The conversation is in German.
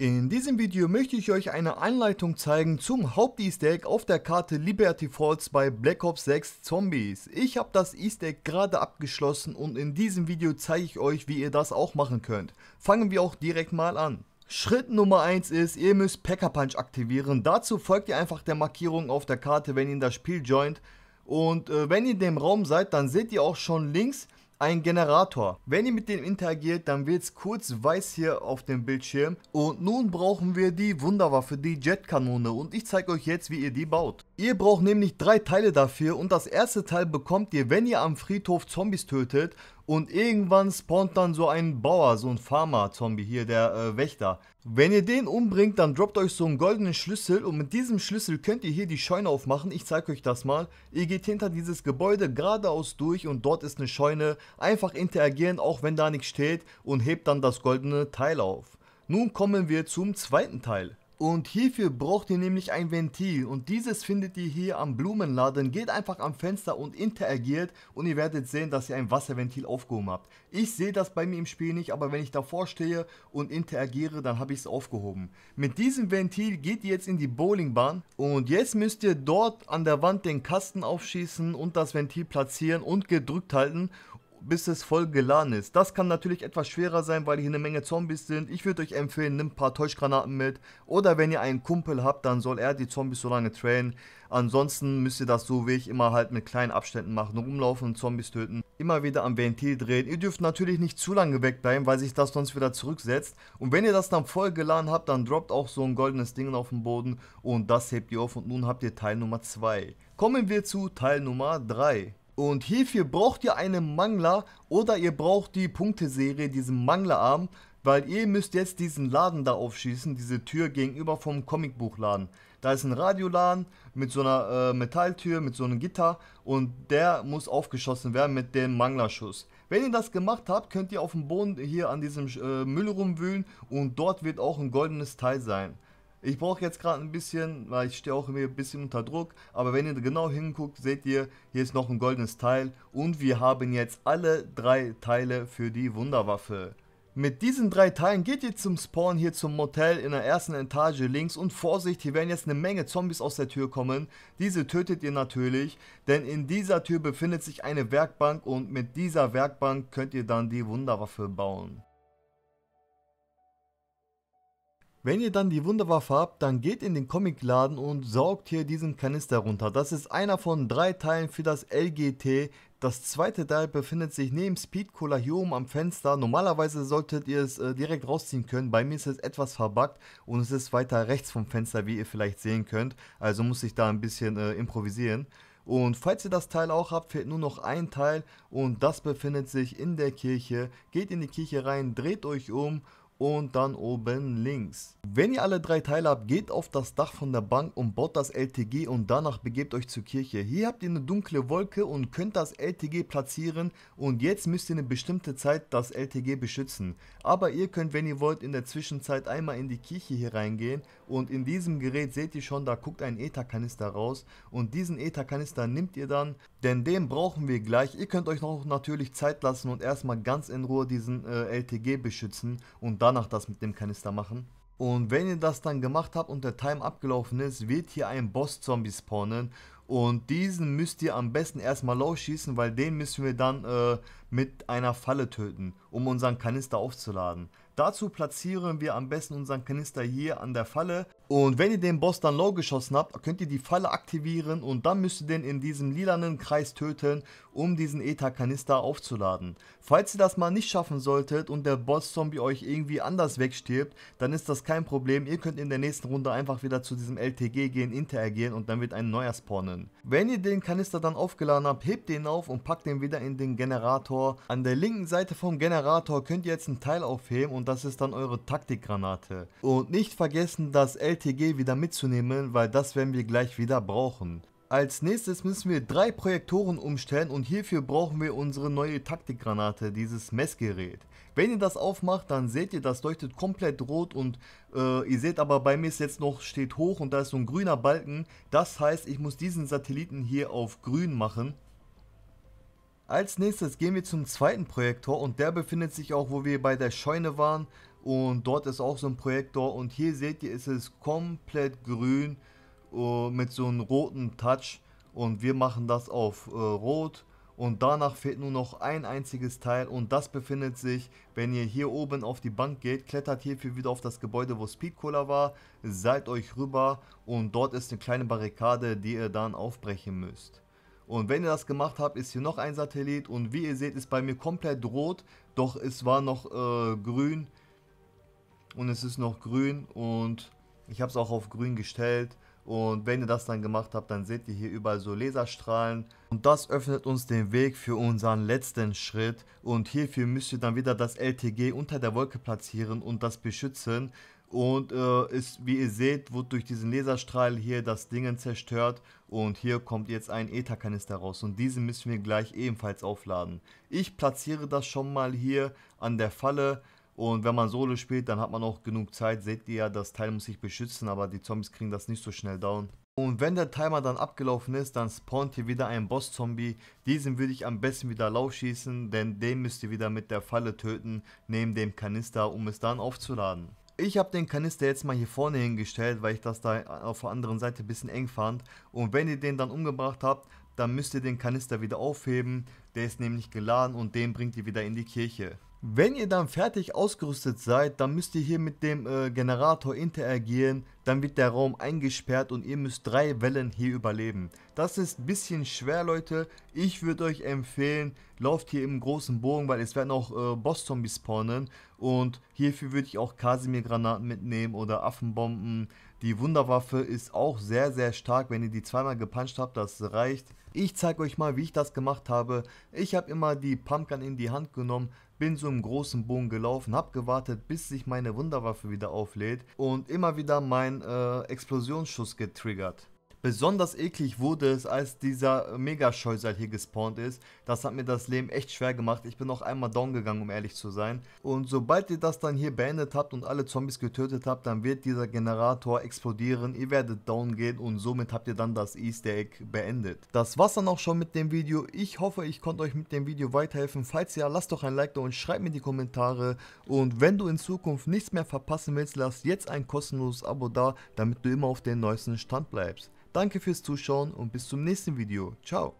In diesem Video möchte ich euch eine Anleitung zeigen zum Haupt-E-Stack auf der Karte Liberty Falls bei Black Ops 6 Zombies. Ich habe das E-Stack gerade abgeschlossen und in diesem Video zeige ich euch, wie ihr das auch machen könnt. Fangen wir auch direkt mal an. Schritt Nummer 1 ist, ihr müsst Packer Punch aktivieren. Dazu folgt ihr einfach der Markierung auf der Karte, wenn ihr in das Spiel joint. Und äh, wenn ihr in dem Raum seid, dann seht ihr auch schon links ein Generator. Wenn ihr mit dem interagiert, dann wird es kurz weiß hier auf dem Bildschirm. Und nun brauchen wir die Wunderwaffe, die Jetkanone. Und ich zeige euch jetzt, wie ihr die baut. Ihr braucht nämlich drei Teile dafür und das erste Teil bekommt ihr, wenn ihr am Friedhof Zombies tötet und irgendwann spawnt dann so ein Bauer, so ein Farmer-Zombie hier, der äh, Wächter. Wenn ihr den umbringt, dann droppt euch so einen goldenen Schlüssel und mit diesem Schlüssel könnt ihr hier die Scheune aufmachen. Ich zeige euch das mal. Ihr geht hinter dieses Gebäude geradeaus durch und dort ist eine Scheune. Einfach interagieren, auch wenn da nichts steht und hebt dann das goldene Teil auf. Nun kommen wir zum zweiten Teil. Und hierfür braucht ihr nämlich ein Ventil und dieses findet ihr hier am Blumenladen. Geht einfach am Fenster und interagiert und ihr werdet sehen, dass ihr ein Wasserventil aufgehoben habt. Ich sehe das bei mir im Spiel nicht, aber wenn ich davor stehe und interagiere, dann habe ich es aufgehoben. Mit diesem Ventil geht ihr jetzt in die Bowlingbahn und jetzt müsst ihr dort an der Wand den Kasten aufschießen und das Ventil platzieren und gedrückt halten bis es voll geladen ist. Das kann natürlich etwas schwerer sein, weil hier eine Menge Zombies sind. Ich würde euch empfehlen, nimmt ein paar Täuschgranaten mit. Oder wenn ihr einen Kumpel habt, dann soll er die Zombies so lange trainen. Ansonsten müsst ihr das so wie ich immer halt mit kleinen Abständen machen. Rumlaufen, Zombies töten, immer wieder am Ventil drehen. Ihr dürft natürlich nicht zu lange wegbleiben, weil sich das sonst wieder zurücksetzt. Und wenn ihr das dann voll geladen habt, dann droppt auch so ein goldenes Ding auf den Boden. Und das hebt ihr auf und nun habt ihr Teil Nummer 2. Kommen wir zu Teil Nummer 3. Und hierfür braucht ihr einen Mangler oder ihr braucht die Punkteserie, diesen Manglerarm, weil ihr müsst jetzt diesen Laden da aufschießen, diese Tür gegenüber vom Comicbuchladen. Da ist ein Radioladen mit so einer äh, Metalltür, mit so einem Gitter und der muss aufgeschossen werden mit dem Manglerschuss. Wenn ihr das gemacht habt, könnt ihr auf dem Boden hier an diesem äh, Müll rumwühlen und dort wird auch ein goldenes Teil sein ich brauche jetzt gerade ein bisschen, weil ich stehe auch immer ein bisschen unter Druck, aber wenn ihr genau hinguckt, seht ihr, hier ist noch ein goldenes Teil und wir haben jetzt alle drei Teile für die Wunderwaffe. Mit diesen drei Teilen geht ihr zum Spawn hier zum Motel in der ersten Etage links und Vorsicht, hier werden jetzt eine Menge Zombies aus der Tür kommen. Diese tötet ihr natürlich, denn in dieser Tür befindet sich eine Werkbank und mit dieser Werkbank könnt ihr dann die Wunderwaffe bauen. Wenn ihr dann die Wunderwaffe habt, dann geht in den Comicladen und saugt hier diesen Kanister runter. Das ist einer von drei Teilen für das LGT. Das zweite Teil befindet sich neben Speed Cola hier oben am Fenster. Normalerweise solltet ihr es äh, direkt rausziehen können. Bei mir ist es etwas verbuggt und es ist weiter rechts vom Fenster, wie ihr vielleicht sehen könnt. Also muss ich da ein bisschen äh, improvisieren. Und falls ihr das Teil auch habt, fehlt nur noch ein Teil und das befindet sich in der Kirche. Geht in die Kirche rein, dreht euch um und dann oben links. Wenn ihr alle drei Teile habt, geht auf das Dach von der Bank und baut das LTG und danach begebt euch zur Kirche. Hier habt ihr eine dunkle Wolke und könnt das LTG platzieren und jetzt müsst ihr eine bestimmte Zeit das LTG beschützen. Aber ihr könnt, wenn ihr wollt, in der Zwischenzeit einmal in die Kirche hier reingehen und in diesem Gerät seht ihr schon, da guckt ein Ether-Kanister raus und diesen Ether-Kanister nimmt ihr dann, denn den brauchen wir gleich. Ihr könnt euch noch natürlich Zeit lassen und erstmal ganz in Ruhe diesen äh, LTG beschützen und dann danach das mit dem Kanister machen. Und wenn ihr das dann gemacht habt und der Time abgelaufen ist, wird hier ein Boss-Zombie spawnen. Und diesen müsst ihr am besten erstmal losschießen, weil den müssen wir dann äh, mit einer Falle töten, um unseren Kanister aufzuladen. Dazu platzieren wir am besten unseren Kanister hier an der Falle. Und wenn ihr den Boss dann low geschossen habt, könnt ihr die Falle aktivieren und dann müsst ihr den in diesem lilanen Kreis töten, um diesen ETA-Kanister aufzuladen. Falls ihr das mal nicht schaffen solltet und der Boss-Zombie euch irgendwie anders wegstirbt, dann ist das kein Problem. Ihr könnt in der nächsten Runde einfach wieder zu diesem LTG gehen, interagieren und dann wird ein neuer spawnen. Wenn ihr den Kanister dann aufgeladen habt, hebt den auf und packt den wieder in den Generator. An der linken Seite vom Generator könnt ihr jetzt ein Teil aufheben und das ist dann eure Taktikgranate. Und nicht vergessen, das LTG wieder mitzunehmen, weil das werden wir gleich wieder brauchen. Als nächstes müssen wir drei Projektoren umstellen und hierfür brauchen wir unsere neue Taktikgranate, dieses Messgerät. Wenn ihr das aufmacht, dann seht ihr, das leuchtet komplett rot und äh, ihr seht aber bei mir ist jetzt noch steht hoch und da ist so ein grüner Balken. Das heißt, ich muss diesen Satelliten hier auf grün machen. Als nächstes gehen wir zum zweiten Projektor und der befindet sich auch, wo wir bei der Scheune waren. Und dort ist auch so ein Projektor und hier seht ihr, ist es komplett grün uh, mit so einem roten Touch. Und wir machen das auf uh, rot und danach fehlt nur noch ein einziges Teil und das befindet sich, wenn ihr hier oben auf die Bank geht, klettert hierfür wieder auf das Gebäude, wo Speed Cola war, seid euch rüber und dort ist eine kleine Barrikade, die ihr dann aufbrechen müsst. Und wenn ihr das gemacht habt, ist hier noch ein Satellit und wie ihr seht, ist bei mir komplett rot, doch es war noch äh, grün und es ist noch grün und ich habe es auch auf grün gestellt. Und wenn ihr das dann gemacht habt, dann seht ihr hier überall so Laserstrahlen. Und das öffnet uns den Weg für unseren letzten Schritt. Und hierfür müsst ihr dann wieder das LTG unter der Wolke platzieren und das beschützen. Und äh, ist, wie ihr seht, wird durch diesen Laserstrahl hier das Ding zerstört. Und hier kommt jetzt ein Ether-Kanister raus. Und diesen müssen wir gleich ebenfalls aufladen. Ich platziere das schon mal hier an der Falle. Und wenn man Solo spielt, dann hat man auch genug Zeit. Seht ihr ja, das Teil muss sich beschützen, aber die Zombies kriegen das nicht so schnell down. Und wenn der Timer dann abgelaufen ist, dann spawnt hier wieder ein Boss-Zombie. Diesen würde ich am besten wieder laufschießen, denn den müsst ihr wieder mit der Falle töten, neben dem Kanister, um es dann aufzuladen. Ich habe den Kanister jetzt mal hier vorne hingestellt, weil ich das da auf der anderen Seite ein bisschen eng fand. Und wenn ihr den dann umgebracht habt, dann müsst ihr den Kanister wieder aufheben. Der ist nämlich geladen und den bringt ihr wieder in die Kirche. Wenn ihr dann fertig ausgerüstet seid, dann müsst ihr hier mit dem äh, Generator interagieren, dann wird der Raum eingesperrt und ihr müsst drei Wellen hier überleben. Das ist ein bisschen schwer, Leute. Ich würde euch empfehlen, lauft hier im großen Bogen, weil es werden auch äh, Boss-Zombies spawnen. Und hierfür würde ich auch Kasimir-Granaten mitnehmen oder Affenbomben. Die Wunderwaffe ist auch sehr, sehr stark. Wenn ihr die zweimal gepuncht habt, das reicht. Ich zeige euch mal, wie ich das gemacht habe. Ich habe immer die Pumpgun in die Hand genommen, bin so im großen Bogen gelaufen, habe gewartet, bis sich meine Wunderwaffe wieder auflädt und immer wieder mein äh, Explosionsschuss getriggert. Besonders eklig wurde es, als dieser Mega-Scheusal hier gespawnt ist. Das hat mir das Leben echt schwer gemacht. Ich bin noch einmal down gegangen, um ehrlich zu sein. Und sobald ihr das dann hier beendet habt und alle Zombies getötet habt, dann wird dieser Generator explodieren. Ihr werdet down gehen und somit habt ihr dann das Easter Egg beendet. Das war's dann auch schon mit dem Video. Ich hoffe, ich konnte euch mit dem Video weiterhelfen. Falls ja, lasst doch ein Like da und schreibt mir die Kommentare. Und wenn du in Zukunft nichts mehr verpassen willst, lass jetzt ein kostenloses Abo da, damit du immer auf den neuesten Stand bleibst. Danke fürs Zuschauen und bis zum nächsten Video. Ciao.